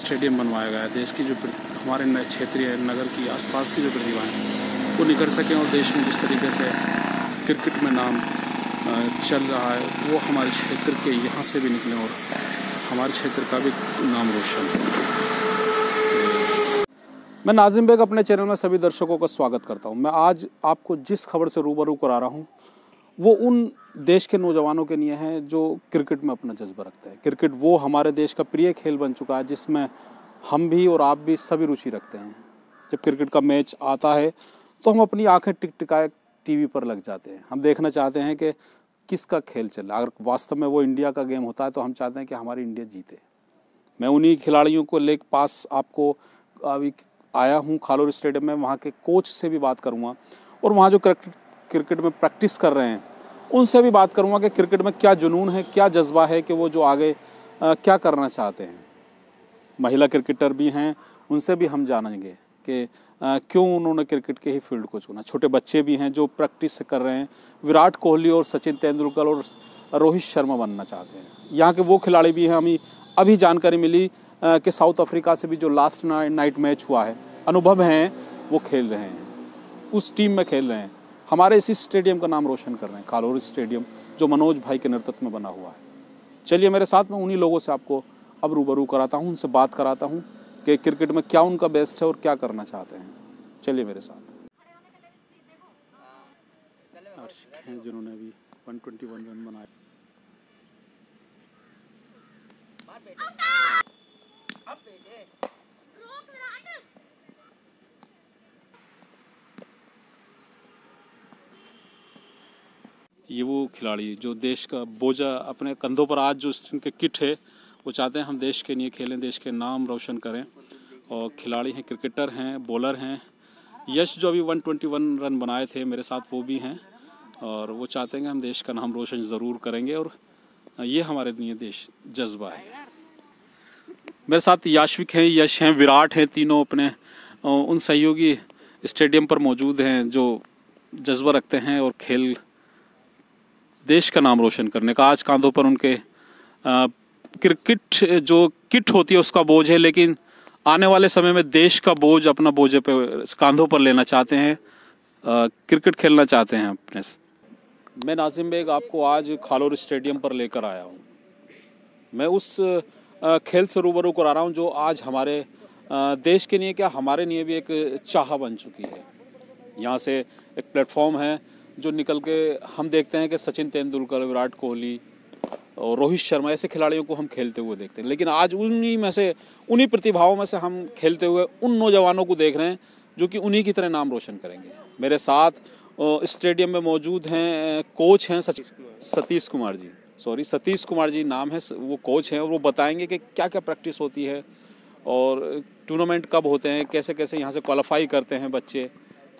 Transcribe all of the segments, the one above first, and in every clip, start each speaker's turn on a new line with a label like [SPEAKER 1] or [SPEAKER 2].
[SPEAKER 1] Stadium बनवाया गया है देश की जो हमारे नए क्षेत्रीय नगर की आसपास की जो प्रतिभा है वो निकल सकें और देश में जिस तरीके से क्रिकेट में नाम चल रहा है वो हमारे क्षेत्र के यहाँ से भी निकलें और हमारे क्षेत्र का भी नाम रोशन मैं नाजिम बेग अपने चैनल में सभी दर्शकों का स्वागत करता हूँ मैं आज आपको जिस खबर से रूबरू करा रहा हूँ वो उन देश के नौजवानों के लिए हैं जो क्रिकेट में अपना जज्बा रखते हैं क्रिकेट वो हमारे देश का प्रिय खेल बन चुका है जिसमें हम भी और आप भी सभी रुचि रखते हैं जब क्रिकेट का मैच आता है तो हम अपनी आंखें टिकटिकाए टीवी पर लग जाते हैं हम देखना चाहते हैं कि किसका खेल चल रहा है अगर वास्तव में वो इंडिया का गेम होता है तो हम चाहते हैं कि हमारी इंडिया जीते मैं उन्हीं खिलाड़ियों को ले पास आपको अभी आया हूँ खालोर स्टेडियम में वहाँ के कोच से भी बात करूँगा और वहाँ जो क्रिकेट में प्रैक्टिस कर रहे हैं उनसे भी बात करूँगा कि क्रिकेट में क्या जुनून है क्या जज्बा है कि वो जो आगे आ, क्या करना चाहते हैं महिला क्रिकेटर भी हैं उनसे भी हम जानेंगे कि क्यों उन्होंने क्रिकेट के ही फील्ड को चुना छोटे बच्चे भी हैं जो प्रैक्टिस कर रहे हैं विराट कोहली और सचिन तेंदुलकर और रोहित शर्मा बनना चाहते हैं यहाँ के वो खिलाड़ी भी हैं हमें अभी जानकारी मिली कि साउथ अफ्रीका से भी जो लास्ट नाइट मैच हुआ है अनुभव हैं वो खेल रहे हैं उस टीम में खेल रहे हैं हमारे इसी स्टेडियम का नाम रोशन कर रहे हैं कालोर स्टेडियम जो मनोज भाई के नेतृत्व में बना हुआ है चलिए मेरे साथ में उन्हीं लोगों से आपको अब रूबरू कराता हूँ उनसे बात कराता हूँ कि क्रिकेट में क्या उनका बेस्ट है और क्या करना चाहते हैं चलिए मेरे साथ हैं जिन्होंने अभी 121 रन बनाए
[SPEAKER 2] अब बेटे
[SPEAKER 1] ये वो खिलाड़ी जो देश का बोझा अपने कंधों पर आज जो इनके किट है वो चाहते हैं हम देश के लिए खेलें देश के नाम रोशन करें और खिलाड़ी हैं क्रिकेटर हैं बॉलर हैं यश जो अभी 121 रन बनाए थे मेरे साथ वो भी हैं और वो चाहते हैं कि हम देश का नाम रोशन ज़रूर करेंगे और ये हमारे लिए देश जज्बा है मेरे साथ याश्विक हैं यश हैं विराट हैं तीनों अपने उन सहयोगी स्टेडियम पर मौजूद हैं जो जज्बा रखते हैं और खेल देश का नाम रोशन करने का आज कांधों पर उनके क्रिकेट जो किट होती है उसका बोझ है लेकिन आने वाले समय में देश का बोझ अपना बोझ पे कांधों पर लेना चाहते हैं क्रिकेट खेलना चाहते हैं अपने मैं नाजिम बेग आपको आज खालोर स्टेडियम पर लेकर आया हूँ मैं उस खेल से रूबरू करा रहा हूँ जो आज हमारे देश के लिए क्या हमारे लिए भी एक चाह बन चुकी है यहाँ से एक प्लेटफॉर्म है जो निकल के हम देखते हैं कि सचिन तेंदुलकर विराट कोहली और रोहित शर्मा ऐसे खिलाड़ियों को हम खेलते हुए देखते हैं लेकिन आज उन्हीं में से उन्हीं प्रतिभाओं में से हम खेलते हुए उन नौजवानों को देख रहे हैं जो कि उन्हीं की तरह नाम रोशन करेंगे मेरे साथ स्टेडियम में मौजूद हैं कोच हैं सतीश कुमार जी सॉरी सतीश कुमार जी नाम है वो कोच हैं और वो बताएंगे कि क्या क्या प्रैक्टिस होती है और टूर्नामेंट कब होते हैं कैसे कैसे यहाँ से क्वालिफाई करते हैं बच्चे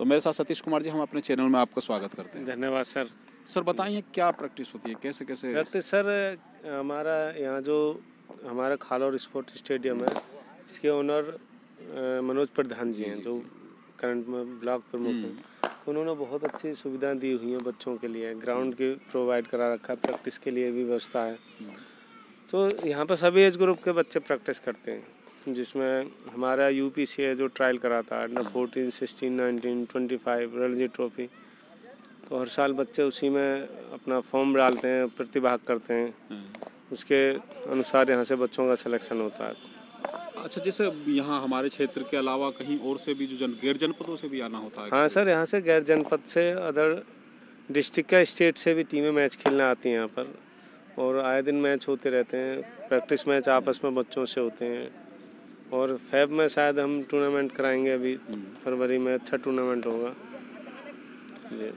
[SPEAKER 1] तो मेरे साथ सतीश कुमार जी हम अपने चैनल में आपका स्वागत करते हैं धन्यवाद सर सर बताइए क्या प्रैक्टिस होती है कैसे कैसे प्रैक्टिस सर
[SPEAKER 3] हमारा यहाँ जो हमारा खालौर स्पोर्ट स्टेडियम है इसके ओनर मनोज प्रधान जी हैं जो करंट में ब्लॉक प्रमुख हैं हम्म। उन्होंने बहुत अच्छी सुविधाएं दी हुई हैं बच्चों के लिए ग्राउंड के प्रोवाइड करा रखा है प्रैक्टिस के लिए भी व्यवस्था है हम्म। तो यहाँ पर सभी एज ग्रुप के बच्चे प्रैक्टिस करते हैं जिसमें हमारा यू पी सी जो ट्रायल कराता है under fourteen sixteen nineteen twenty five Ranji trophy तो हर साल बच्चे उसी में अपना फॉर्म डालते हैं प्रतिभाग करते हैं हम्म। उसके अनुसार यहाँ से बच्चों का सिलेक्शन होता है
[SPEAKER 1] अच्छा जैसे यहाँ हमारे क्षेत्र के अलावा कहीं और से भी जो जन गैर जनपदों से भी आना होता है हाँ
[SPEAKER 3] सर यहाँ से गैर जनपद से अदर डिस्ट्रिक्ट का स्टेट से भी टीमें मैच खेलने आती हैं यहाँ पर और आए दिन मैच होते रहते हैं प्रैक्टिस मैच आपस में बच्चों से होते हैं और फैब में शायद हम टूर्नामेंट कराएंगे अभी हम्म। फरवरी में अच्छा टूर्नामेंट होगा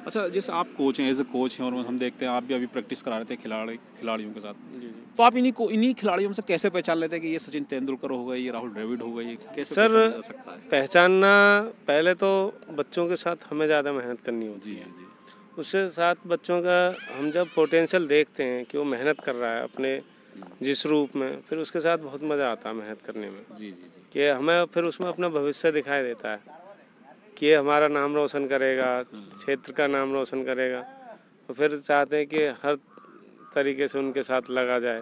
[SPEAKER 1] अच्छा जैसे आप कोच हैं एज ए कोच हैं और हम देखते हैं आप भी अभी प्रैक्टिस करा रहे थे खिलाड़ी खिलाड़ियों के
[SPEAKER 3] साथ
[SPEAKER 1] तो आप इन्हीं को इन्हीं खिलाड़ियों से कैसे पहचान लेते हैं कि ये सचिन तेंदुलकर हो गए ये राहुल ड्रेविड हो गए कैसे सर पहचान सकता है? पहचानना पहले तो बच्चों के साथ हमें
[SPEAKER 3] ज़्यादा मेहनत करनी होती है उसके साथ बच्चों का हम जब पोटेंशियल देखते हैं कि वो मेहनत कर रहा है अपने जिस रूप में फिर उसके साथ बहुत मज़ा आता है मेहनत करने में जी जी जी कि हमें फिर उसमें अपना भविष्य दिखाई देता है कि हमारा नाम रोशन करेगा हम्म। क्षेत्र का नाम रोशन करेगा तो फिर चाहते हैं कि हर तरीके से उनके साथ लगा जाए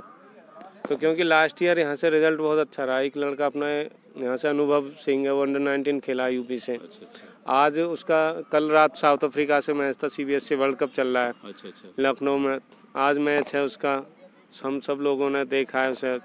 [SPEAKER 3] तो क्योंकि लास्ट ईयर यहाँ से रिजल्ट बहुत अच्छा रहा एक लड़का अपना यहाँ से अनुभव सिंह है वो अंडर नाइनटीन खेला यूपी से अच्छा, अच्छा। आज उसका कल रात साउथ अफ्रीका से मैच था सी वर्ल्ड कप चल रहा है अच्छा, लखनऊ में आज मैच है उसका हम सब लोगों ने देखा है उसे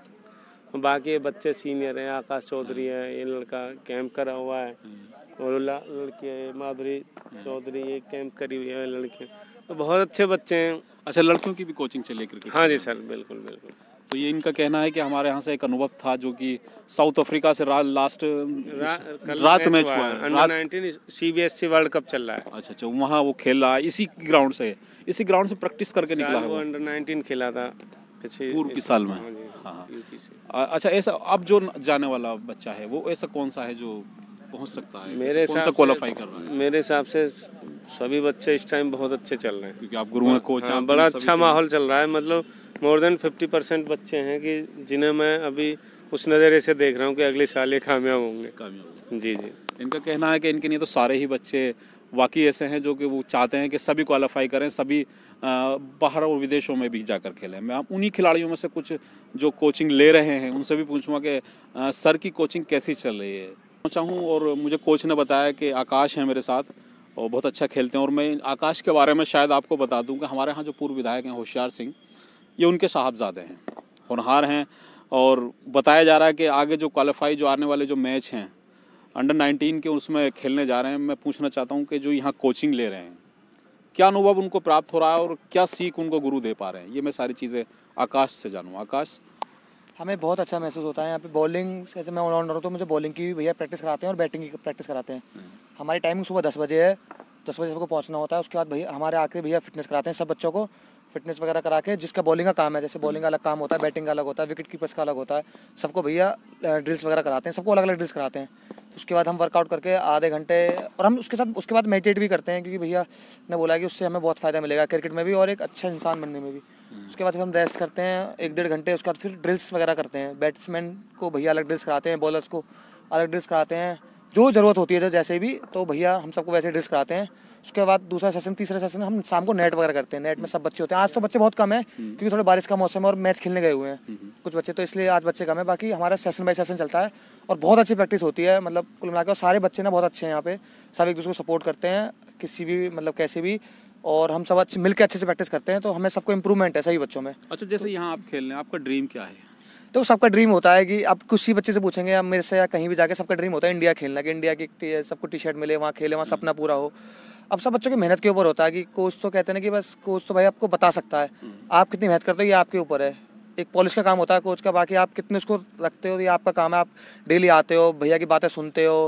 [SPEAKER 3] बाकी बच्चे सीनियर हैं आकाश चौधरी है ये लड़का कैंप करा हुआ है हम्म। और लड़की है माधुरी हम्म।
[SPEAKER 1] चौधरी ये कैंप करी हुई है लड़के तो बहुत अच्छे बच्चे हैं अच्छा लड़कियों की भी कोचिंग चले क्रिकेट हाँ जी सर बिल्कुल बिल्कुल तो ये इनका कहना है कि हमारे यहाँ से एक अनुभव था जो कि साउथ अफ्रीका से रा, लास्ट रा, रात मैच हुआ है एस सी वर्ल्ड कप चल रहा है अच्छा अच्छा वहाँ वो खेल रहा है इसी ग्राउंड से इसी ग्राउंड से प्रैक्टिस करके निकला वो अंडर
[SPEAKER 3] नाइनटीन खेला था पूर्व के साल में हाँ, हाँ,
[SPEAKER 1] हाँ। अच्छा ऐसा अब जो जाने वाला बच्चा है वो ऐसा कौन सा है जो पहुंच सकता है मेरे कौन सा क्वालिफाई कर रहा
[SPEAKER 3] है मेरे हिसाब से सभी बच्चे इस टाइम बहुत अच्छे चल रहे हैं क्योंकि
[SPEAKER 1] आप गुरु हैं कोच हाँ, हैं बड़ा अच्छा माहौल
[SPEAKER 3] चल रहा है मतलब मोर देन फिफ्टी परसेंट बच्चे हैं कि जिन्हें मैं अभी उस नज़रिए से देख रहा हूँ कि अगले
[SPEAKER 1] साल ये कामयाब होंगे कामयाब जी जी इनका कहना है कि इनके लिए तो सारे ही बच्चे वाकई ऐसे हैं जो कि वो चाहते हैं कि सभी क्वालिफाई करें सभी बाहर और विदेशों में भी जाकर खेलें मैं उन्हीं खिलाड़ियों में से कुछ जो कोचिंग ले रहे हैं उनसे भी पूछूंगा कि सर की कोचिंग कैसी चल रही है मैं चाहूँ और मुझे कोच ने बताया कि आकाश है मेरे साथ और बहुत अच्छा खेलते हैं और मैं आकाश के बारे में शायद आपको बता दूँ कि हमारे यहाँ जो पूर्व विधायक हैं होशियार सिंह ये उनके साहबजादे हैं होनहार हैं और बताया जा रहा है कि आगे जो क्वालिफाई जो आने वाले जो मैच हैं अंडर 19 के उसमें खेलने जा रहे हैं मैं पूछना चाहता हूँ कि जो यहाँ कोचिंग ले रहे हैं क्या अनुभव उनको प्राप्त हो रहा है और क्या सीख उनको गुरु दे पा रहे हैं ये मैं सारी चीज़ें आकाश से जानूँ आकाश
[SPEAKER 4] हमें बहुत अच्छा महसूस होता है यहाँ पे बॉलिंग जैसे मैं ऑलराउंडर हूँ तो मुझे बॉलिंग की भी भैया प्रैक्टिस कराते हैं और बैटिंग की प्रैक्टिस कराते हैं हम्म। हमारी टाइमिंग सुबह दस बजे है दस बजे सबको पहुँचना होता है उसके बाद भैया हमारे आके भैया फिटनेस कराते हैं सब बच्चों को फिटनेस वगैरह करा के जिसका बॉलिंग का काम है जैसे बॉलिंग का अलग काम होता है बैटिंग का अलग होता है विकेट कीपर्स का अलग होता है सबको भैया ड्रिल्स वगैरह कराते हैं सबको अलग अलग ड्रिल्स कराते हैं उसके बाद हम वर्कआउट करके आधे घंटे और हम उसके साथ उसके बाद मेडिटेट भी करते हैं क्योंकि भैया ने बोला कि उससे हमें बहुत फ़ायदा मिलेगा क्रिकेट में भी और एक अच्छा इंसान बनने में भी उसके बाद फिर हम रेस्ट करते हैं एक डेढ़ घंटे उसके बाद फिर ड्रिल्स वगैरह करते हैं बैट्समैन को भैया अलग ड्रिल्स कराते हैं बॉलर्स को अलग ड्रिल्स कराते हैं जो ज़रूरत होती है जैसे भी तो भैया हम सबको वैसे ड्रेस कराते हैं उसके बाद दूसरा सेशन तीसरा सेशन हम शाम को नेट वगैरह करते हैं नेट में सब बच्चे होते हैं आज तो बच्चे बहुत कम है हम्म। क्योंकि थोड़ा बारिश का मौसम है और मैच खेलने गए हुए हैं हम्म, हम्म। कुछ बच्चे तो इसलिए आज बच्चे कम है बाकी हमारा सेशन बाई सेशन चलता है और बहुत अच्छी प्रैक्टिस होती है मतलब कुल मिला सारे बच्चे ना बहुत अच्छे हैं यहाँ पे सब एक दूसरे को सपोर्ट करते हैं किसी भी मतलब कैसे भी और हम सब अच्छे मिलकर अच्छे से प्रैक्टिस करते हैं तो हमें सबको इम्प्रूवमेंट है सही बच्चों में
[SPEAKER 1] अच्छा जैसे यहाँ आप खेल रहे हैं आपका ड्रीम क्या है
[SPEAKER 4] तो सबका ड्रीम होता है कि आप किसी बच्चे से पूछेंगे या मेरे से या कहीं भी जाके सबका ड्रीम होता है इंडिया खेलना कि इंडिया की सबको टी शर्ट मिले वहाँ खेले वहाँ सपना पूरा हो अब सब बच्चों की मेहनत के ऊपर होता है कि कोच तो कहते हैं कि बस कोच तो भाई आपको बता सकता है आप कितनी मेहनत करते हो ये आपके ऊपर है एक पॉलिश का काम होता है कोच का बाकी आप कितने उसको रखते हो ये आपका काम है आप डेली आते हो भैया की बातें सुनते हो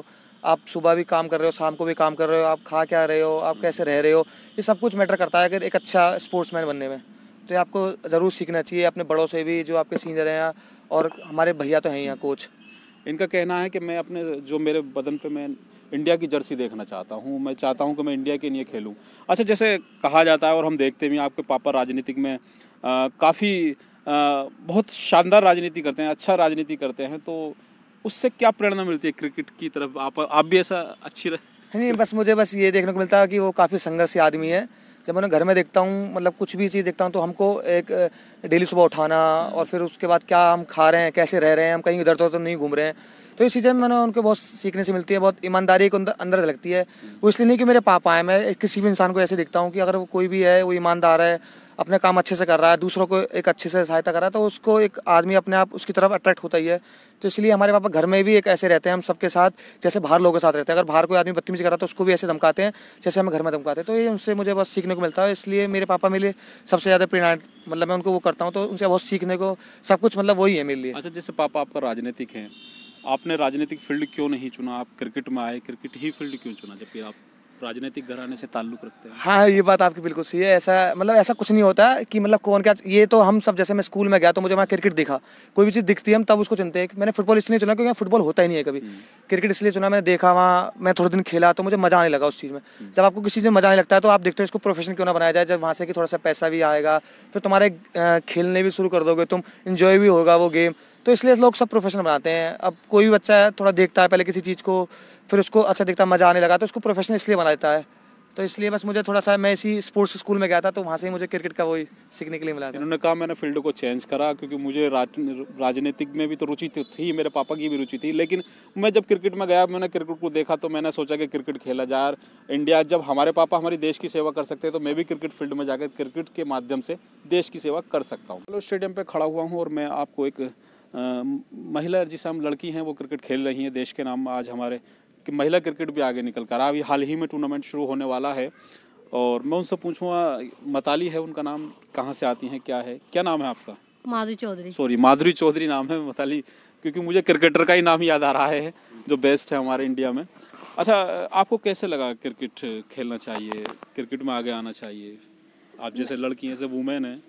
[SPEAKER 4] आप सुबह भी काम कर रहे हो शाम को भी काम कर रहे हो आप खा क्या रहे हो आप कैसे रह रहे हो ये सब कुछ मैटर करता है अगर एक अच्छा स्पोर्ट्समैन बनने में तो आपको ज़रूर
[SPEAKER 1] सीखना चाहिए अपने बड़ों से भी जो आपके सीनियर हैं और हमारे भैया तो हैं यहाँ कोच इनका कहना है कि मैं अपने जो मेरे बदन पे मैं इंडिया की जर्सी देखना चाहता हूँ मैं चाहता हूँ कि मैं इंडिया के लिए खेलूँ अच्छा जैसे कहा जाता है और हम देखते भी आपके पापा राजनीतिक में काफ़ी बहुत शानदार राजनीति करते हैं अच्छा राजनीति करते हैं तो उससे क्या प्रेरणा मिलती है क्रिकेट की तरफ आप आप भी ऐसा अच्छी रह...
[SPEAKER 4] नहीं बस मुझे बस ये देखने को मिलता है कि वो काफ़ी संघर्ष आदमी है जब मैं घर में देखता हूँ मतलब कुछ भी चीज़ देखता हूँ तो हमको एक डेली सुबह उठाना और फिर उसके बाद क्या हम खा रहे हैं कैसे रह रहे हैं हम कहीं इधर तो उधर तो नहीं घूम रहे हैं तो इस चीज़ें मैंने उनको बहुत सीखने से मिलती है बहुत ईमानदारी एक अंदर लगती है वो इसलिए नहीं कि मेरे पापा हैं मैं किसी भी इंसान को ऐसे देखता हूँ कि अगर वो कोई भी है वो ईमानदार है अपने काम अच्छे से कर रहा है दूसरों को एक अच्छे से सहायता कर रहा है तो उसको एक आदमी अपने आप उसकी तरफ अट्रैक्ट होता ही है तो इसलिए हमारे पापा घर में भी एक ऐसे रहते हैं हम सबके साथ जैसे बाहर लोगों के साथ रहते हैं अगर बाहर कोई आदमी बदतमीजी कर रहा है तो उसको भी ऐसे धमकाते हैं जैसे हमें घर में धमकाते हैं तो ये उनसे मुझे बहुत सीखने को मिलता है इसलिए मेरे पापा मेरे लिए सबसे ज़्यादा प्रेरणा मतलब मैं उनको वो करता हूँ तो उनसे बहुत सीखने को सब
[SPEAKER 1] कुछ मतलब वही है मेरे लिए अच्छा जैसे पापा आपका राजनीतिक है आपने राजनीतिक फील्ड क्यों नहीं चुना आप क्रिकेट में आए क्रिकेट ही फील्ड क्यों चुना जबकि आप राजनीतिक घराने से ताल्लुक रखते हैं
[SPEAKER 4] हाँ ये बात आपकी बिल्कुल सही है ऐसा मतलब ऐसा कुछ नहीं होता कि मतलब कौन क्या ये तो हम सब जैसे मैं स्कूल में गया तो मुझे वहाँ क्रिकेट दिखा कोई भी चीज़ दिखती है हम तब उसको चुनते हैं मैंने फुटबॉल इसलिए चुना क्योंकि फुटबॉल होता ही नहीं है कभी हम्म। क्रिकेट इसलिए चुना मैंने देखा वहाँ मैं थोड़े दिन खेला तो मुझे मज़ा आने लगा उस चीज़ में हम्म। जब आपको किसी चीज़ में मज़ा आने लगता है तो आप देखते हो इसको प्रोफेशन क्यों ना बनाया जाए जब वहाँ से कि थोड़ा सा पैसा भी आएगा फिर तुम्हारे खेलने भी शुरू कर दोगे तुम इन्जॉय भी होगा वो गेम तो इसलिए लोग सब प्रोफेशन बनाते हैं अब कोई भी बच्चा है थोड़ा देखता है पहले किसी चीज़ को फिर उसको अच्छा देखता है मज़ा आने लगा तो उसको प्रोफेशन इसलिए बना देता है
[SPEAKER 1] तो इसलिए बस मुझे थोड़ा सा मैं इसी स्पोर्ट्स स्कूल में गया था तो वहाँ से ही मुझे क्रिकेट का वही सीखने के लिए मिला इन्होंने कहा मैंने फील्ड को चेंज करा क्योंकि मुझे राजनीतिक में भी तो रुचि तो थी मेरे पापा की भी रुचि थी लेकिन मैं जब क्रिकेट में गया मैंने क्रिकेट को देखा तो मैंने सोचा कि क्रिकेट खेला जाए इंडिया जब हमारे पापा हमारे देश की सेवा कर सकते हैं तो मैं भी क्रिकेट फील्ड में जाकर क्रिकेट के माध्यम से देश की सेवा कर सकता हूँ स्टेडियम पर खड़ा हुआ हूँ और मैं आपको एक महिला जिस हम लड़की हैं वो क्रिकेट खेल रही हैं देश के नाम आज हमारे कि महिला क्रिकेट भी आगे निकल कर अभी हाल ही में टूर्नामेंट शुरू होने वाला है और मैं उनसे पूछूँगा मताली है उनका नाम कहाँ से आती हैं क्या है क्या नाम है आपका
[SPEAKER 5] माधुरी चौधरी सॉरी
[SPEAKER 1] माधुरी चौधरी नाम है मताली क्योंकि मुझे क्रिकेटर का ही नाम याद आ रहा है जो बेस्ट है हमारे इंडिया में अच्छा आपको कैसे लगा क्रिकेट खेलना चाहिए क्रिकेट में आगे आना चाहिए आप जैसे लड़की हैं जैसे वुमेन हैं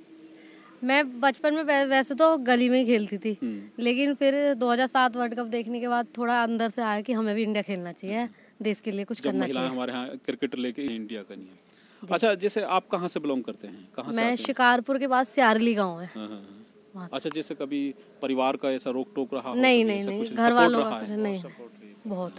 [SPEAKER 5] मैं बचपन में वैसे तो गली में ही खेलती थी हम्म। लेकिन फिर 2007 वर्ल्ड कप देखने के बाद थोड़ा अंदर से आया कि हमें भी इंडिया खेलना चाहिए देश के लिए कुछ करना चाहिए
[SPEAKER 1] हमारे यहाँ क्रिकेट लेके इंडिया का नहीं है अच्छा जैसे आप कहाँ से बिलोंग करते हैं कहां मैं
[SPEAKER 5] शिकारपुर के पास सियारली गाँव
[SPEAKER 1] है हाँ, हाँ, हाँ। अच्छा जैसे कभी परिवार का ऐसा रोक टोक रहा नहीं नहीं नहीं घर वालों का
[SPEAKER 5] नहीं बहुत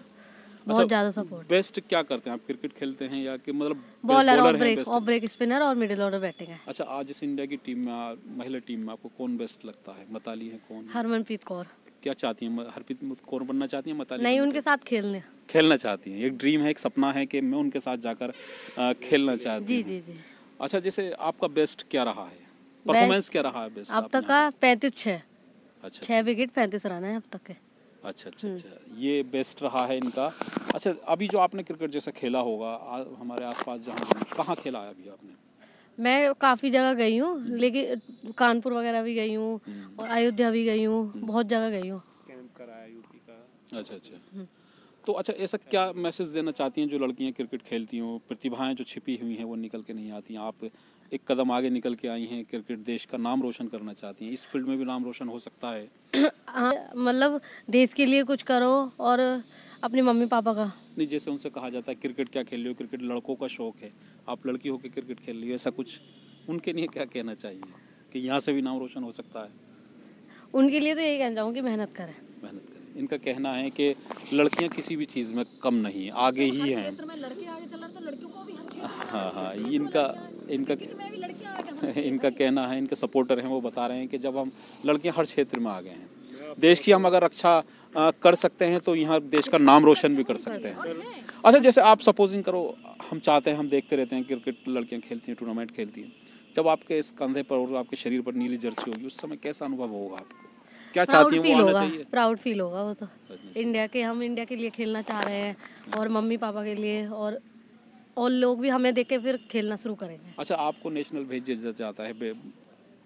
[SPEAKER 1] बहुत ज्यादा सपोर्ट बेस्ट क्या करते हैं आप क्रिकेट खेलते हैं या कि मतलब bowler off break off
[SPEAKER 5] break spinner और मिडिल ऑर्डर बैटिंग है
[SPEAKER 1] अच्छा आज इस इंडिया की टीम में महिला टीम में आपको कौन बेस्ट लगता है मताली है कौन
[SPEAKER 5] हरमनप्रीत कौर
[SPEAKER 1] क्या चाहती हैं हरप्रीत कौर बनना चाहती हैं मताली नहीं उनके
[SPEAKER 5] साथ खेलने
[SPEAKER 1] खेलना चाहती हैं एक ड्रीम है एक सपना है कि मैं उनके साथ जाकर खेलना चाहती जी जी जी अच्छा जैसे आपका बेस्ट क्या रहा है परफॉर्मेंस क्या रहा है बेस्ट अब तक
[SPEAKER 5] का पैंतीस छः अच्छा छः विकेट अच्छा। पैंतीस रन है अब तक के
[SPEAKER 1] अच्छा अच्छा हम्म। अच्छा ये बेस्ट रहा है इनका अच्छा अभी जो आपने क्रिकेट जैसा खेला होगा आ, हमारे आसपास जहाँ कहाँ खेला है अभी आपने
[SPEAKER 5] मैं काफ़ी जगह गई हूँ हम्म। लेकिन कानपुर वगैरह भी गई हूँ हम्म। और अयोध्या भी गई हूँ बहुत जगह गई हूँ
[SPEAKER 1] अच्छा अच्छा तो अच्छा ऐसा क्या मैसेज देना चाहती हैं जो लड़कियां क्रिकेट खेलती हूँ प्रतिभाएं जो छिपी हुई हैं वो निकल के नहीं आती हैं आप एक कदम आगे निकल के आई हैं क्रिकेट देश का नाम रोशन करना चाहती हैं इस फील्ड में भी नाम रोशन हो सकता है
[SPEAKER 5] हाँ, मतलब देश के लिए कुछ करो और अपने मम्मी पापा का
[SPEAKER 1] नहीं जैसे उनसे कहा जाता है क्रिकेट क्या खेल रही क्रिकेट लड़कों का शौक है आप लड़की होकर क्रिकेट खेल लियो ऐसा कुछ उनके लिए क्या कहना चाहिए कि यहाँ से भी नाम रोशन हो सकता है
[SPEAKER 5] उनके लिए तो यही कहना चाहूँगी मेहनत करें मेहनत
[SPEAKER 1] करें इनका कहना है कि लड़कियाँ किसी भी चीज़ में कम नहीं आगे ही हैं
[SPEAKER 6] तो
[SPEAKER 1] हाँ हाँ इनका इनका इनका कहना है इनके सपोर्टर हैं वो बता रहे हैं कि जब हम लड़कियां हर क्षेत्र में आ गए हैं देश की हम अगर रक्षा कर सकते हैं तो यहाँ देश का नाम रोशन भी कर हाँ, सकते हैं अच्छा जैसे आप सपोजिंग करो हम चाहते हैं हम देखते रहते हैं क्रिकेट लड़कियाँ खेलती हैं टूर्नामेंट खेलती हैं जब आपके इस कंधे पर और आपके शरीर पर नीली जर्सी होगी उस समय कैसा अनुभव होगा आपको क्या चाहती हैं वो
[SPEAKER 5] प्राउड फील होगा वो तो अच्छा, इंडिया के हम इंडिया के लिए खेलना चाह रहे हैं और मम्मी पापा के लिए और और लोग भी हमें देख के फिर खेलना शुरू करेंगे
[SPEAKER 1] अच्छा आपको नेशनल भेज दिया जाता है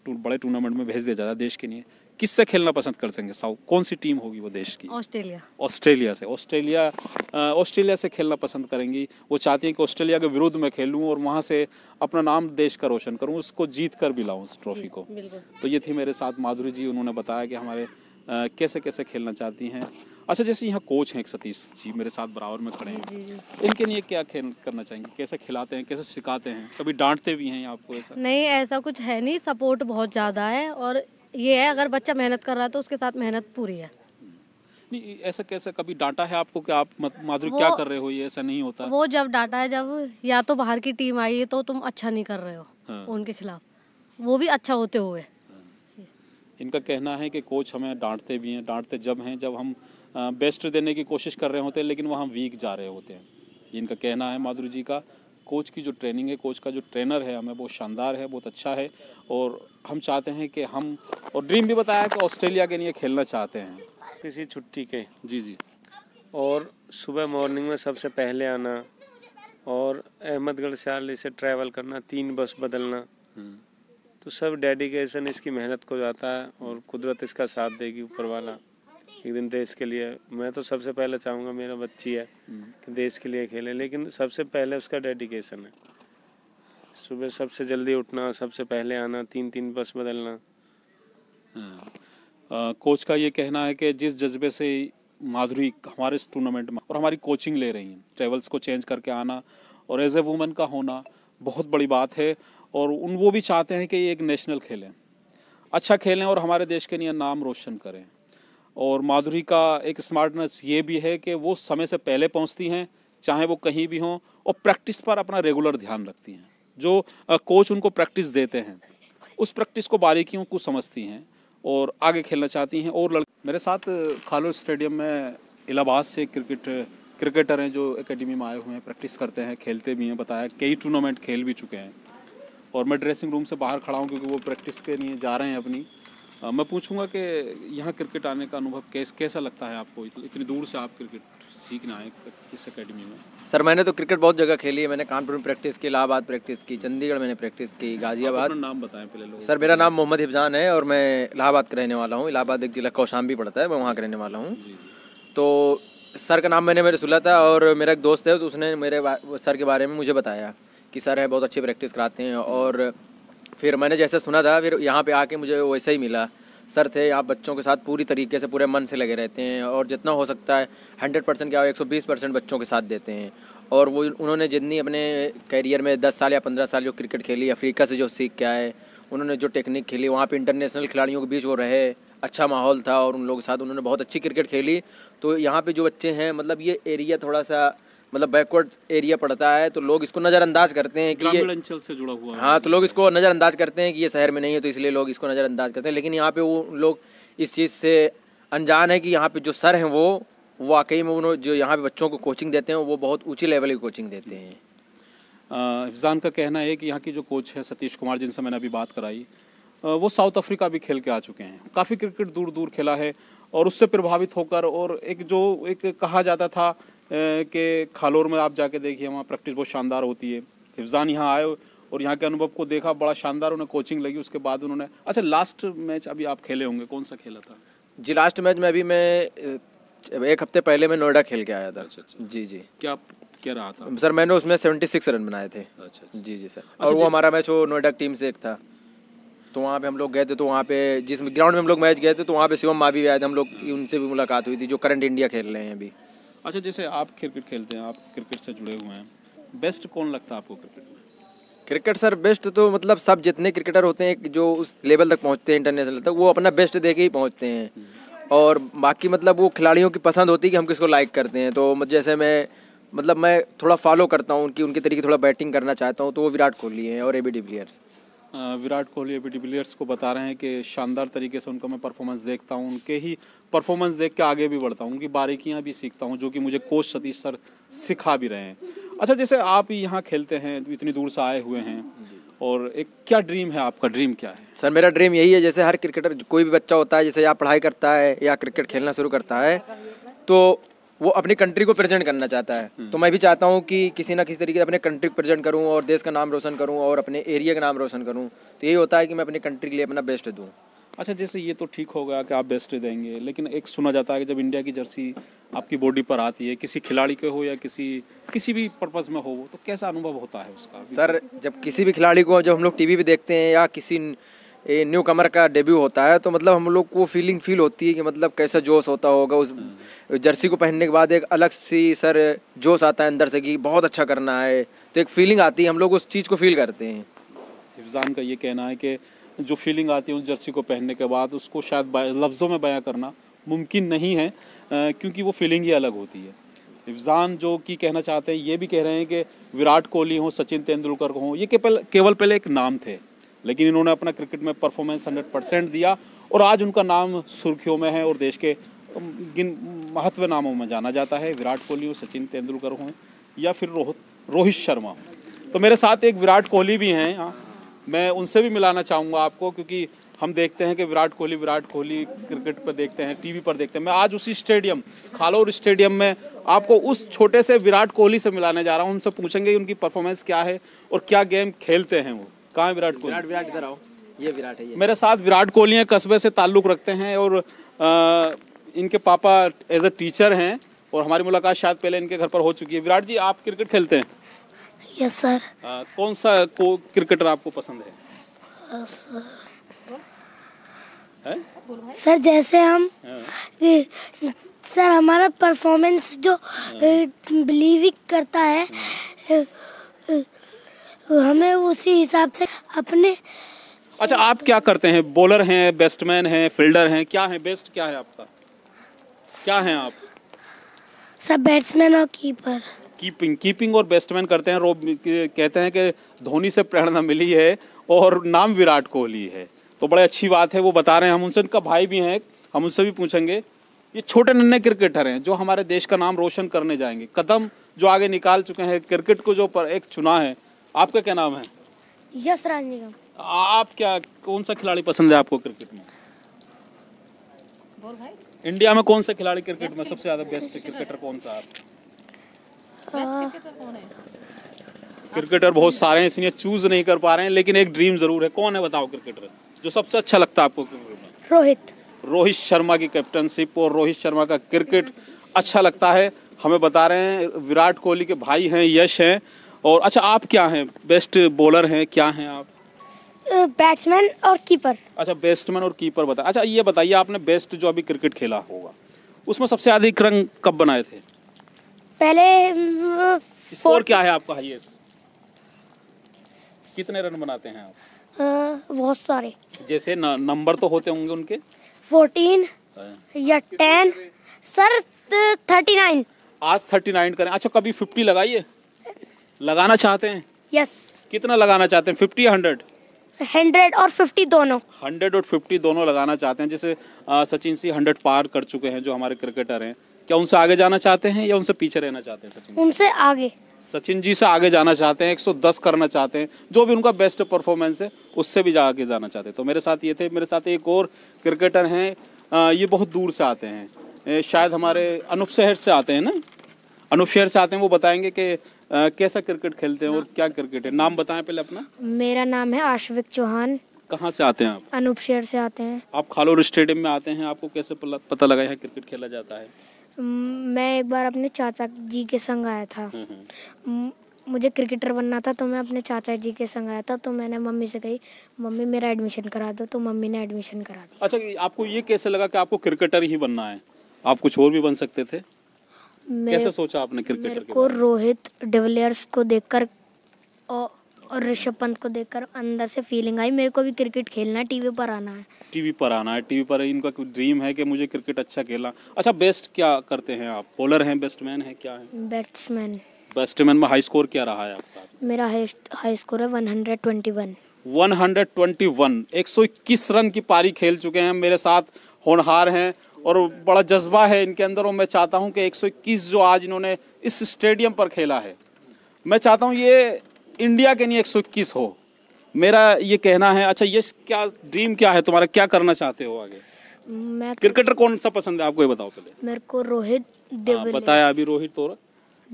[SPEAKER 1] बड़े टूर्नामेंट में भेज दिया जाता है देश के लिए किससे खेलना पसंद सकेंगे साउथ कौन सी टीम होगी वो देश की ऑस्ट्रेलिया ऑस्ट्रेलिया से ऑस्ट्रेलिया ऑस्ट्रेलिया से खेलना पसंद करेंगी वो चाहती हैं कि ऑस्ट्रेलिया के विरुद्ध मैं खेलूं और वहाँ से अपना नाम देश का रोशन करूं उसको जीत कर भी लाऊं उस ट्रॉफी को तो ये थी मेरे साथ माधुरी जी उन्होंने बताया कि हमारे कैसे कैसे खेलना चाहती हैं अच्छा जैसे यहाँ कोच हैं एक सतीश जी मेरे साथ बराबर में खड़े हैं इनके लिए क्या खेल करना चाहेंगे कैसे खिलाते हैं कैसे सिखाते हैं कभी डांटते भी हैं आपको ऐसा नहीं
[SPEAKER 5] ऐसा कुछ है नहीं सपोर्ट बहुत ज़्यादा है और ये है अगर बच्चा मेहनत कर रहा है तो उसके साथ मेहनत पूरी है
[SPEAKER 1] नहीं ऐसा कैसा कभी डांटा है आपको कि आप माधुरी क्या कर रहे हो ये ऐसा नहीं होता वो
[SPEAKER 5] जब डांटा है जब या तो बाहर की टीम आई है तो तुम अच्छा नहीं कर रहे हो हाँ। उनके खिलाफ वो भी अच्छा होते हुए हाँ।
[SPEAKER 1] इनका कहना है कि कोच हमें डांटते भी हैं डांटते जब हैं जब हम बेस्ट देने की कोशिश कर रहे होते हैं लेकिन वहाँ वीक जा रहे होते हैं इनका कहना है माधुरी जी का कोच की जो ट्रेनिंग है कोच का जो ट्रेनर है हमें बहुत शानदार है बहुत अच्छा है और हम चाहते हैं कि हम और ड्रीम भी बताया कि ऑस्ट्रेलिया के लिए खेलना चाहते हैं
[SPEAKER 3] किसी छुट्टी के जी जी और सुबह मॉर्निंग में सबसे पहले आना और अहमदगढ़ से आल से ट्रैवल करना तीन बस बदलना हम्म। तो सब डेडिकेशन इसकी मेहनत को जाता है और कुदरत इसका साथ देगी ऊपर वाला एक दिन देश के लिए मैं तो सबसे पहले चाहूँगा मेरा बच्ची है कि देश के लिए खेले लेकिन सबसे पहले उसका डेडिकेशन है सुबह सबसे जल्दी उठना सबसे पहले आना तीन तीन बस बदलना
[SPEAKER 1] हाँ। आ, कोच का ये कहना है कि जिस जज्बे से माधुरी हमारे इस टूर्नामेंट में और हमारी कोचिंग ले रही हैं ट्रेवल्स को चेंज करके आना और एज ए वूमन का होना बहुत बड़ी बात है और उन वो भी चाहते हैं कि ये एक नेशनल खेलें अच्छा खेलें और हमारे देश के लिए नाम रोशन करें और माधुरी का एक स्मार्टनेस ये भी है कि वो समय से पहले पहुंचती हैं चाहे वो कहीं भी हों और प्रैक्टिस पर अपना रेगुलर ध्यान रखती हैं जो कोच उनको प्रैक्टिस देते हैं उस प्रैक्टिस को बारीकियों को समझती हैं और आगे खेलना चाहती हैं और लड़ मेरे साथ खालो स्टेडियम में इलाहाबाद से क्रिकेट क्रिकेटर हैं जो एकेडमी में आए हुए हैं प्रैक्टिस करते हैं खेलते भी हैं बताया कई टूर्नामेंट खेल भी चुके हैं और मैं ड्रेसिंग रूम से बाहर खड़ा हूँ क्योंकि वो प्रैक्टिस के लिए जा रहे हैं अपनी आ, मैं पूछूंगा कि यहाँ क्रिकेट आने का अनुभव कैस कैसा लगता है आपको इतनी दूर से आप क्रिकेट सीखना है इस अकेडमी में सर मैंने तो क्रिकेट बहुत जगह खेली है मैंने कानपुर में
[SPEAKER 2] प्रैक्टिस की इलाहाबाद प्रैक्टिस की चंडीगढ़ मैंने प्रैक्टिस की गाजियाबाद
[SPEAKER 1] नाम बताएं पहले लोग सर
[SPEAKER 2] मेरा नाम मोहम्मद हिफजान है और मैं इलाहाबाद का रहने वाला हूँ इलाहाबाद एक जिला कौशाम्बी पड़ता है मैं वहाँ का रहने वाला हूँ तो सर का नाम मैंने मेरे सुना था और मेरा एक दोस्त है उसने मेरे सर के बारे में मुझे बताया कि सर है बहुत अच्छी प्रैक्टिस कराते हैं और फिर मैंने जैसे सुना था फिर यहाँ पे आके मुझे वैसा ही मिला सर थे आप बच्चों के साथ पूरी तरीके से पूरे मन से लगे रहते हैं और जितना हो सकता है हंड्रेड परसेंट क्या हो एक सौ बीस परसेंट बच्चों के साथ देते हैं और वो उन्होंने जितनी अपने करियर में दस साल या पंद्रह साल जो क्रिकेट खेली अफ्रीका से जो सीख के आए उन्होंने जो टेक्निक खेली वहाँ पे इंटरनेशनल खिलाड़ियों के बीच वो रहे अच्छा माहौल था और उन लोगों के साथ उन्होंने बहुत अच्छी क्रिकेट खेली तो यहाँ पे जो बच्चे हैं मतलब ये एरिया थोड़ा सा मतलब बैकवर्ड एरिया पड़ता है तो लोग इसको नज़रअंदाज करते हैं कि ये अंचल
[SPEAKER 1] से जुड़ा हुआ हाँ तो
[SPEAKER 2] लोग इसको नज़रअंदाज करते हैं कि ये शहर में नहीं है तो इसलिए लोग इसको नज़रअंदाज करते हैं लेकिन यहाँ पे वो लोग इस चीज़ से अनजान है कि यहाँ पे जो सर हैं वो
[SPEAKER 1] वाकई में उन्होंने जो यहाँ पे बच्चों को कोचिंग देते हैं वो बहुत ऊँची लेवल की कोचिंग देते हैं अफजान का कहना है कि यहाँ की जो कोच है सतीश कुमार जिनसे मैंने अभी बात कराई वो साउथ अफ्रीका भी खेल के आ चुके हैं काफ़ी क्रिकेट दूर दूर खेला है और उससे प्रभावित होकर और एक जो एक कहा जाता था के खालोर में आप जाके देखिए वहाँ प्रैक्टिस बहुत शानदार होती है हिफजान यहाँ आए और यहाँ के अनुभव को देखा बड़ा शानदार उन्हें कोचिंग लगी उसके बाद उन्होंने अच्छा लास्ट मैच अभी आप खेले होंगे कौन सा खेला था जी लास्ट मैच में अभी मैं एक हफ्ते पहले मैं नोएडा खेल के आया था अच्छा, अच्छा। जी जी क्या क्या रहा
[SPEAKER 2] था सर मैंने उसमें सेवेंटी सिक्स रन बनाए थे अच्छा, अच्छा। जी जी सर अच्छा, और वो हमारा मैच वो नोएडा टीम से एक था तो वहाँ पे हम लोग गए थे तो वहाँ पे जिस ग्राउंड में हम लोग मैच गए थे तो वहाँ पे शिवम मावी आए थे हम लोग उनसे भी मुलाकात हुई थी जो करंट इंडिया खेल रहे हैं अभी
[SPEAKER 1] अच्छा जैसे आप क्रिकेट खेलते हैं आप क्रिकेट से जुड़े हुए हैं बेस्ट कौन लगता है आपको
[SPEAKER 2] क्रिकेट क्रिकेट सर बेस्ट तो मतलब सब जितने क्रिकेटर होते हैं जो उस लेवल तक पहुंचते हैं इंटरनेशनल तक वो अपना बेस्ट दे के ही पहुंचते हैं और बाकी मतलब वो खिलाड़ियों की पसंद होती है कि हम किसको लाइक करते हैं तो जैसे मैं मतलब मैं थोड़ा फॉलो करता हूँ उनकी उनके तरीके थोड़ा बैटिंग
[SPEAKER 1] करना चाहता हूँ तो वो विराट कोहली हैं और A B de Villiers Virat Kohli A B de Villiers को बता रहे हैं कि शानदार तरीके से उनका मैं परफॉर्मेंस देखता हूँ उनके ही परफॉर्मेंस देख के आगे भी बढ़ता हूँ उनकी बारीकियाँ भी सीखता हूँ जो कि मुझे कोच सतीश सर सिखा भी रहे हैं अच्छा जैसे आप यहाँ खेलते हैं इतनी दूर से आए हुए हैं और एक क्या ड्रीम है आपका ड्रीम क्या है सर मेरा ड्रीम यही है जैसे
[SPEAKER 2] हर क्रिकेटर कोई भी बच्चा होता है जैसे या पढ़ाई करता है या क्रिकेट खेलना शुरू करता है तो वो अपनी कंट्री को प्रेजेंट करना चाहता है हम्म। तो मैं भी चाहता हूँ कि किसी ना किसी तरीके से अपने कंट्री को प्रेजेंट करूँ और देश का नाम रोशन करूँ और अपने एरिया का नाम रोशन करूँ तो यही होता है कि मैं अपनी कंट्री के लिए अपना बेस्ट दूँ
[SPEAKER 1] अच्छा जैसे ये तो ठीक हो गया कि आप बेस्ट देंगे लेकिन एक सुना जाता है कि जब इंडिया की जर्सी आपकी बॉडी पर आती है किसी खिलाड़ी के हो या किसी किसी भी पर्पज़ में हो तो कैसा अनुभव होता है उसका सर जब किसी भी खिलाड़ी को जब हम लोग टी भी देखते हैं या किसी न्यू कमर का
[SPEAKER 2] डेब्यू होता है तो मतलब हम लोग को फीलिंग फील होती है कि मतलब कैसा जोश होता होगा उस जर्सी हम्म। को पहनने के बाद एक अलग सी सर जोश आता है अंदर से कि बहुत अच्छा करना है तो एक फीलिंग आती
[SPEAKER 1] है हम लोग उस चीज़ को फील करते हैं हिफान का ये कहना है कि जो फीलिंग आती है उस जर्सी को पहनने के बाद उसको शायद लफ्ज़ों में बयां करना मुमकिन नहीं है क्योंकि वो फीलिंग ही अलग होती है इफ्ज़ान जो कि कहना चाहते हैं ये भी कह रहे हैं कि विराट कोहली हों सचिन तेंदुलकर हों ये केवल केवल पहले एक नाम थे लेकिन इन्होंने अपना क्रिकेट में परफॉर्मेंस हंड्रेड परसेंट दिया और आज उनका नाम सुर्खियों में है और देश के गिन महत्व नामों में जाना जाता है विराट कोहली हो सचिन तेंदुलकर हों या फिर रोहित रोहित शर्मा तो मेरे साथ एक विराट कोहली भी हैं हाँ। मैं उनसे भी मिलाना चाहूँगा आपको क्योंकि हम देखते हैं कि विराट कोहली विराट कोहली क्रिकेट पर देखते हैं टीवी पर देखते हैं मैं आज उसी स्टेडियम खालोर स्टेडियम में आपको उस छोटे से विराट कोहली से मिलाने जा रहा हूँ उनसे पूछेंगे कि उनकी परफॉर्मेंस क्या है और क्या गेम खेलते हैं वो कहाँ विराट कोहली विराट विराट इधर आओ
[SPEAKER 2] ये विराट है ये। मेरे
[SPEAKER 1] साथ विराट कोहली हैं कस्बे से ताल्लुक़ रखते हैं और आ, इनके पापा एज अ टीचर हैं और हमारी मुलाकात शायद पहले इनके घर पर हो चुकी है विराट जी आप क्रिकेट खेलते हैं यस सर कौन सा को क्रिकेटर आपको पसंद
[SPEAKER 7] है सर uh, सर जैसे हम सर हाँ। हमारा परफॉर्मेंस जो बिलीविंग हाँ। uh, करता है हाँ। uh, हमें उसी हिसाब से अपने
[SPEAKER 1] अच्छा आप क्या करते हैं बॉलर हैं बैट्समैन हैं फील्डर हैं क्या है बेस्ट क्या है आपका क्या हैं आप
[SPEAKER 7] सब बैट्समैन और कीपर
[SPEAKER 1] कीपिंग कीपिंग और बैट्समैन करते हैं रोब कहते हैं कि धोनी से प्रेरणा मिली है और नाम विराट कोहली है तो बड़ी अच्छी बात है वो बता रहे हैं हम उनसे उनका भाई भी हैं हम उनसे भी पूछेंगे ये छोटे नन्हे क्रिकेटर हैं जो हमारे देश का नाम रोशन करने जाएंगे कदम जो आगे निकाल चुके हैं क्रिकेट को जो पर एक चुना है आपका क्या नाम है
[SPEAKER 7] यशराज निगम
[SPEAKER 1] आप क्या कौन सा खिलाड़ी पसंद है आपको क्रिकेट में बोल भाई इंडिया में कौन सा खिलाड़ी क्रिकेट में सबसे ज्यादा बेस्ट क्रिकेटर कौन सा आप हाँ। क्रिकेटर बहुत सारे हैं इसलिए चूज नहीं कर पा रहे हैं लेकिन एक ड्रीम जरूर है कौन है बताओ क्रिकेटर जो सबसे अच्छा लगता है आपको रोहित रोहित शर्मा की कैप्टनशिप और रोहित शर्मा का क्रिकेट अच्छा लगता है हमें बता रहे हैं विराट कोहली के भाई हैं यश हैं और अच्छा आप क्या हैं बेस्ट बॉलर हैं क्या हैं आप
[SPEAKER 7] बैट्समैन और कीपर
[SPEAKER 1] अच्छा बैट्समैन और कीपर बता अच्छा ये बताइए आपने बेस्ट जो अभी क्रिकेट खेला होगा उसमें सबसे अधिक रन कब बनाए थे पहले स्कोर क्या है आपका हाईएस्ट कितने रन बनाते हैं
[SPEAKER 7] आप बहुत सारे
[SPEAKER 1] जैसे नंबर तो होते होंगे उनके
[SPEAKER 7] फोर्टीन हाँ। या टेन सर थर्टी नाइन
[SPEAKER 1] आज थर्टी नाइन करें अच्छा कभी फिफ्टी लगाइए लगाना चाहते हैं यस yes. कितना लगाना चाहते हैं फिफ्टी हंड्रेड
[SPEAKER 7] हंड्रेड और फिफ्टी दोनों
[SPEAKER 1] हंड्रेड और फिफ्टी दोनों लगाना चाहते हैं जैसे सचिन सिंह हंड्रेड पार कर चुके हैं जो हमारे क्रिकेटर हैं क्या उनसे आगे जाना चाहते हैं या उनसे पीछे रहना चाहते हैं सचिन
[SPEAKER 7] उनसे आगे
[SPEAKER 1] सचिन जी से आगे जाना चाहते हैं 110 करना चाहते हैं जो भी उनका बेस्ट परफॉर्मेंस है उससे भी जाके आगे जाना चाहते हैं तो मेरे साथ ये थे मेरे साथ एक और क्रिकेटर हैं ये बहुत दूर से आते हैं शायद हमारे अनूप शहर से आते हैं ना अनूप शहर से आते हैं वो बताएंगे कि कैसा क्रिकेट खेलते हैं और क्या क्रिकेट है नाम बताएं पहले अपना
[SPEAKER 7] मेरा नाम है आशविक चौहान
[SPEAKER 1] कहाँ से आते हैं आप
[SPEAKER 7] अनूप शहर से आते हैं
[SPEAKER 1] आप खालोर स्टेडियम में आते हैं आपको कैसे पता लगा यहाँ क्रिकेट खेला जाता है
[SPEAKER 7] मैं एक बार अपने चाचा जी के संग आया था हम्म, हम्म। मुझे क्रिकेटर बनना था तो मैं अपने चाचा जी के संग आया था तो मैंने मम्मी से कही मम्मी मेरा एडमिशन करा दो तो मम्मी ने एडमिशन
[SPEAKER 1] करा दिया अच्छा आपको ये कैसे लगा कि आपको क्रिकेटर ही बनना है आप कुछ और भी बन सकते थे
[SPEAKER 7] कैसे सोचा आपने क्रिकेटर को रोहित डिविलियर्स को देखकर और ऋषभ पंत को देखकर अंदर से फीलिंग आई मेरे को भी क्रिकेट खेलना है टीवी पर आना है
[SPEAKER 1] टीवी पर आना है टीवी पर इनका ड्रीम है कि मुझे क्रिकेट अच्छा खेलना अच्छा बेस्ट क्या करते हैं आप बॉलर हैं बेस्टमैन है क्या है
[SPEAKER 7] बैट्समैन
[SPEAKER 1] बेस्टमैन में हाई स्कोर क्या रहा है आपका
[SPEAKER 7] मेरा हाई स्कोर है 121
[SPEAKER 1] 121 121 रन की पारी खेल चुके हैं मेरे साथ होनहार हैं और बड़ा जज्बा है इनके अंदर और मैं चाहता हूं कि 121 जो आज इन्होंने इस स्टेडियम पर खेला है मैं चाहता हूं ये इंडिया के लिए एक सौ इक्कीस हो मेरा ये कहना है अच्छा ये क्या ड्रीम क्या है तुम्हारा क्या करना चाहते हो आगे मैं क्रिकेटर तो- कौन सा पसंद है आपको ये बताओ पहले
[SPEAKER 7] मेरे को रोहित आ, हाँ, बताया
[SPEAKER 1] अभी रोहित तो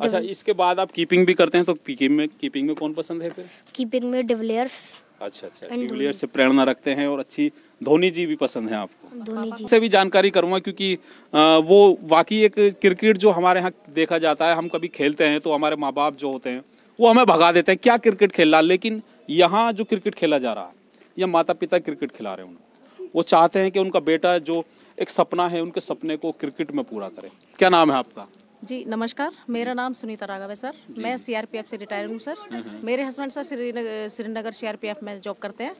[SPEAKER 1] अच्छा इसके बाद आप कीपिंग भी करते हैं तो कीपिंग में कीपिंग में कौन पसंद है फिर
[SPEAKER 7] कीपिंग में डिविलियर्स
[SPEAKER 1] अच्छा अच्छा डिविलियर्स से प्रेरणा रखते हैं और अच्छी धोनी जी भी पसंद है आपको धोनी जी से भी जानकारी करूंगा क्योंकि वो वाकई एक क्रिकेट जो हमारे यहाँ देखा जाता है हम कभी खेलते हैं तो हमारे माँ बाप जो होते हैं वो हमें भगा देते हैं क्या क्रिकेट खेल रहा लेकिन यहाँ जो क्रिकेट खेला जा रहा है या माता पिता क्रिकेट खिला रहे हैं उनको वो चाहते हैं कि उनका बेटा जो एक सपना है उनके सपने को क्रिकेट में पूरा करें क्या नाम है आपका
[SPEAKER 6] जी नमस्कार मेरा नाम सुनीता राघव है सर मैं सीआरपीएफ से रिटायर हूँ सर हम्म, हम्म। मेरे husband sir Srinagar Srinagar CRPF में जॉब करते हैं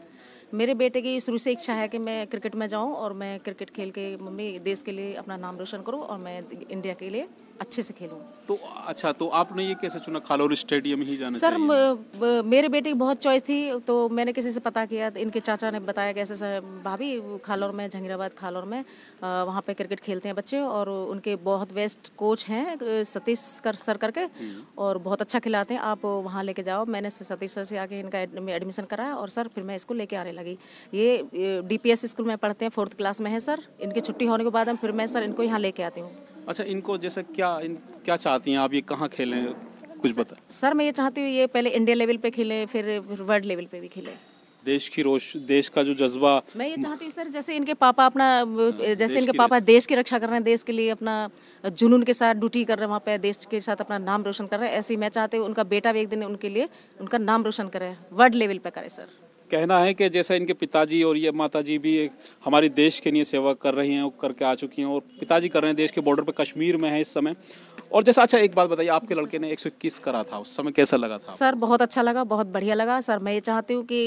[SPEAKER 6] मेरे बेटे की शुरू से इच्छा है कि मैं क्रिकेट में जाऊं और मैं क्रिकेट खेल के मम्मी देश के लिए अपना नाम रोशन करूं और मैं इंडिया के लिए अच्छे से खेलूँ तो
[SPEAKER 1] अच्छा तो आपने ये कैसे चुना खालोर स्टेडियम ही जाना सर
[SPEAKER 6] मेरे बेटे की बहुत चॉइस थी तो मैंने किसी से पता किया तो इनके चाचा ने बताया कैसे सर भाभी खालोर में झंगीराबाद खालोर में वहाँ पे क्रिकेट खेलते हैं बच्चे और उनके बहुत बेस्ट कोच हैं सतीश कर सर करके हम्म। और बहुत अच्छा खिलाते हैं आप वहाँ लेके जाओ मैंने सतीश सर से आके इनका एडमिशन कराया और सर फिर मैं स्कूल लेके आने लगी ये डी स्कूल में पढ़ते हैं फोर्थ क्लास में है सर इनकी छुट्टी होने के बाद फिर मैं सर इनको यहाँ लेके आती हूँ
[SPEAKER 1] अच्छा इनको जैसे क्या इन क्या चाहती हैं आप ये कहाँ खेलें कुछ बता
[SPEAKER 6] सर मैं ये चाहती हूँ ये पहले इंडिया लेवल पे खेले फिर वर्ल्ड लेवल पे भी खेले
[SPEAKER 1] देश की रोश देश का जो जज्बा
[SPEAKER 6] मैं ये चाहती हूँ सर जैसे इनके पापा अपना जैसे इनके पापा देश की रक्षा कर रहे हैं देश के लिए अपना जुनून के साथ ड्यूटी कर रहे हैं वहाँ पे देश के साथ अपना नाम रोशन कर रहे हैं ऐसे ही मैं चाहती हूँ उनका बेटा भी एक दिन उनके लिए उनका नाम रोशन करे वर्ल्ड लेवल पे करे सर
[SPEAKER 1] कहना है कि जैसा इनके पिताजी और ये माताजी भी एक हमारे देश के लिए सेवा कर रही हैं करके आ चुकी हैं और पिताजी कर रहे हैं देश के बॉर्डर पर कश्मीर में है इस समय और जैसा अच्छा एक बात बताइए आपके लड़के ने 121 करा था उस समय कैसा लगा था
[SPEAKER 6] सर बहुत अच्छा लगा बहुत बढ़िया लगा सर मैं ये चाहती हूँ कि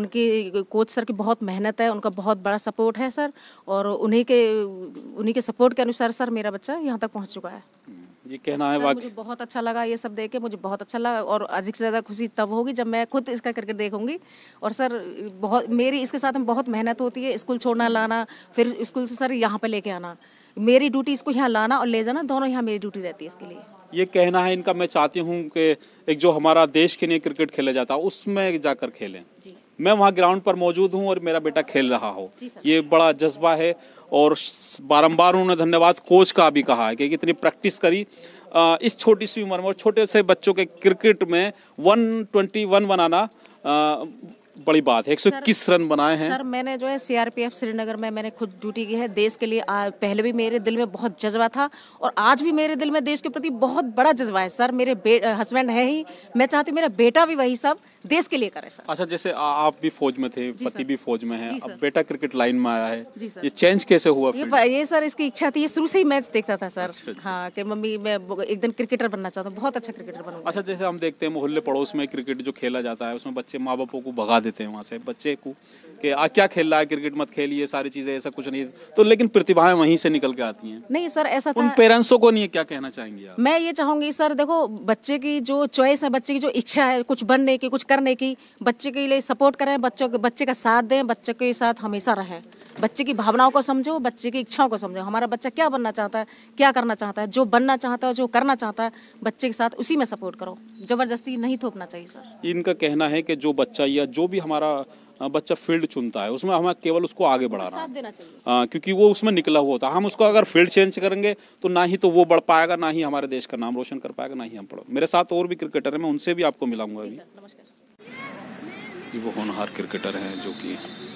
[SPEAKER 6] उनकी कोच सर की बहुत मेहनत है उनका बहुत बड़ा सपोर्ट है सर और उन्हीं के उन्हीं के सपोर्ट के अनुसार सर मेरा बच्चा यहाँ तक पहुँच चुका है
[SPEAKER 1] हम्म, ये कहना है मुझे
[SPEAKER 6] बहुत अच्छा लगा ये सब देख के मुझे बहुत अच्छा लगा और अधिक से ज़्यादा खुशी तब होगी जब मैं खुद इसका क्रिकेट देखूंगी और सर बहुत मेरी इसके साथ में बहुत मेहनत होती है स्कूल छोड़ना लाना फिर स्कूल से सर यहाँ पे लेके आना मेरी ड्यूटी इसको यहाँ लाना और ले जाना दोनों यहाँ मेरी ड्यूटी रहती है इसके लिए
[SPEAKER 1] ये कहना है इनका मैं चाहती हूँ कि एक जो हमारा देश के लिए क्रिकेट खेला जाता है उसमें जाकर खेलें मैं वहाँ ग्राउंड पर मौजूद हूँ और मेरा बेटा खेल रहा हो ये बड़ा जज्बा है और बारम्बार उन्होंने धन्यवाद कोच का भी कहा है कि इतनी प्रैक्टिस करी इस छोटी सी उम्र में और छोटे से बच्चों के क्रिकेट में वन बनाना बड़ी बात है एक सौ इक्कीस रन बनाए हैं सर
[SPEAKER 6] मैंने जो है सीआरपीएफ श्रीनगर में मैंने खुद ड्यूटी की है देश के लिए आ, पहले भी मेरे दिल में बहुत जज्बा था और आज भी मेरे दिल में देश के प्रति बहुत बड़ा जज्बा है सर मेरे हस्बैंड है ही मैं चाहती मेरा बेटा भी वही सब देश के लिए करे सर
[SPEAKER 1] अच्छा जैसे आ, आप भी फौज में थे पति भी फौज में है अब बेटा क्रिकेट लाइन में आया है ये चेंज कैसे हुआ
[SPEAKER 6] ये सर इसकी इच्छा थी ये शुरू से ही मैच देखता था सर अच्छा, अच्छा। हाँ की मम्मी मैं एक दिन क्रिकेटर बनना चाहता हूँ बहुत अच्छा क्रिकेटर बनूंगा
[SPEAKER 1] अच्छा जैसे हम देखते हैं मोहल्ले पड़ोस में क्रिकेट जो खेला जाता है उसमें बच्चे माँ बापों को भगा देते देते हैं वहाँ से बच्चे को कि आ क्या खेल रहा है क्रिकेट मत खेलिए सारी चीज़ें ऐसा कुछ नहीं तो लेकिन प्रतिभाएं वहीं से निकल के आती
[SPEAKER 6] हैं नहीं सर ऐसा उन
[SPEAKER 1] पेरेंट्सों को नहीं क्या कहना चाहेंगे
[SPEAKER 6] आप? मैं ये चाहूंगी सर देखो बच्चे की जो चॉइस है बच्चे की जो इच्छा है कुछ बनने की कुछ करने की बच्चे के लिए सपोर्ट करें बच्चों के बच्चे का साथ दें बच्चे के साथ हमेशा रहें बच्चे की भावनाओं को समझो बच्चे की इच्छाओं को समझो हमारा बच्चा क्या बनना चाहता है क्या करना चाहता है जो बनना चाहता है जो करना चाहता है बच्चे के साथ उसी में सपोर्ट करो ज़बरदस्ती नहीं थोपना चाहिए सर
[SPEAKER 1] इनका कहना है कि जो बच्चा या जो भी हमारा बच्चा फील्ड चुनता है उसमें हमें केवल उसको आगे बढ़ाना साथ देना चाहिए आ, क्योंकि वो उसमें निकला हुआ होता है हम उसको अगर फील्ड चेंज करेंगे तो ना ही तो वो बढ़ पाएगा ना ही हमारे देश का नाम रोशन कर पाएगा ना ही हम पढ़ो मेरे साथ और भी क्रिकेटर हैं मैं उनसे भी आपको मिलाऊंगा अभी वो होनहार क्रिकेटर हैं जो कि